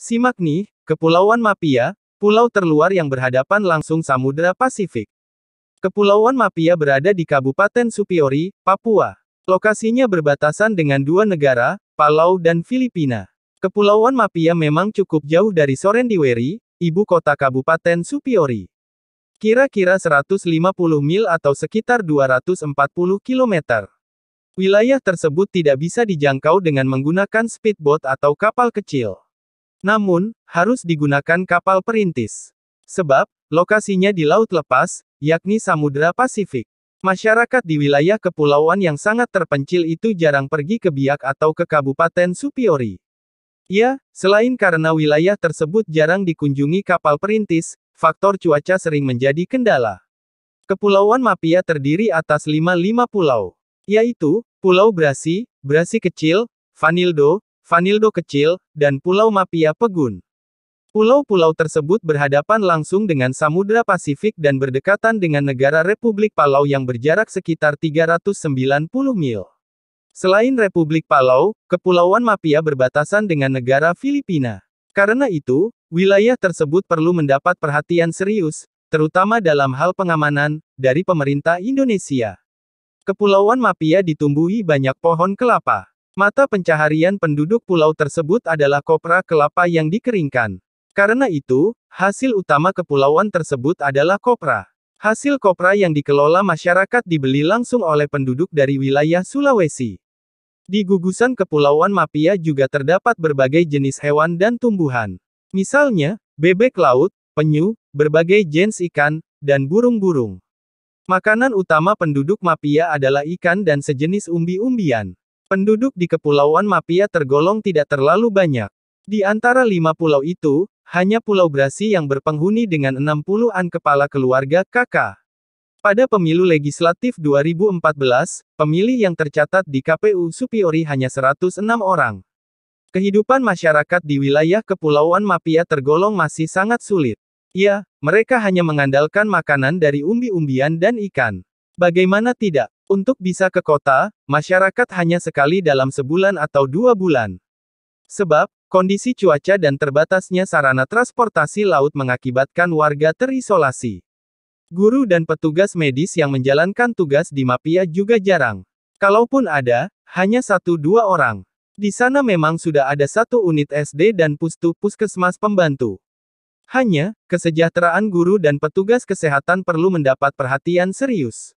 Simak nih, Kepulauan Mapia, pulau terluar yang berhadapan langsung Samudra Pasifik. Kepulauan Mapia berada di Kabupaten Supiori, Papua. Lokasinya berbatasan dengan dua negara, Palau dan Filipina. Kepulauan Mapia memang cukup jauh dari Sorendiweri, ibu kota Kabupaten Supiori. Kira-kira 150 mil atau sekitar 240 km. Wilayah tersebut tidak bisa dijangkau dengan menggunakan speedboat atau kapal kecil. Namun, harus digunakan kapal perintis. Sebab, lokasinya di Laut Lepas, yakni Samudra Pasifik. Masyarakat di wilayah kepulauan yang sangat terpencil itu jarang pergi ke Biak atau ke Kabupaten Supiori. Ya, selain karena wilayah tersebut jarang dikunjungi kapal perintis, faktor cuaca sering menjadi kendala. Kepulauan Mapia terdiri atas lima pulau, yaitu Pulau Brasi, Brasi Kecil, Vanildo, Vanildo Kecil, dan Pulau Mapia Pegun. Pulau-pulau tersebut berhadapan langsung dengan Samudra Pasifik dan berdekatan dengan negara Republik Palau yang berjarak sekitar 390 mil. Selain Republik Palau, Kepulauan Mapia berbatasan dengan negara Filipina. Karena itu, wilayah tersebut perlu mendapat perhatian serius, terutama dalam hal pengamanan, dari pemerintah Indonesia. Kepulauan Mapia ditumbuhi banyak pohon kelapa. Mata pencaharian penduduk pulau tersebut adalah kopra kelapa yang dikeringkan. Karena itu, hasil utama kepulauan tersebut adalah kopra. Hasil kopra yang dikelola masyarakat dibeli langsung oleh penduduk dari wilayah Sulawesi. Di gugusan Kepulauan Mapia juga terdapat berbagai jenis hewan dan tumbuhan. Misalnya, bebek laut, penyu, berbagai jenis ikan, dan burung-burung. Makanan utama penduduk Mapia adalah ikan dan sejenis umbi-umbian. Penduduk di Kepulauan Mapia tergolong tidak terlalu banyak. Di antara lima pulau itu, hanya Pulau Brasi yang berpenghuni dengan 60-an kepala keluarga KK. Pada pemilu legislatif 2014, pemilih yang tercatat di KPU Supiori hanya 106 orang. Kehidupan masyarakat di wilayah Kepulauan Mapia tergolong masih sangat sulit. Ya, mereka hanya mengandalkan makanan dari umbi-umbian dan ikan. Bagaimana tidak, untuk bisa ke kota, masyarakat hanya sekali dalam sebulan atau dua bulan. Sebab, kondisi cuaca dan terbatasnya sarana transportasi laut mengakibatkan warga terisolasi. Guru dan petugas medis yang menjalankan tugas di Mapia juga jarang. Kalaupun ada, hanya satu dua orang. Di sana memang sudah ada satu unit SD dan pustu puskesmas pembantu. Hanya, kesejahteraan guru dan petugas kesehatan perlu mendapat perhatian serius.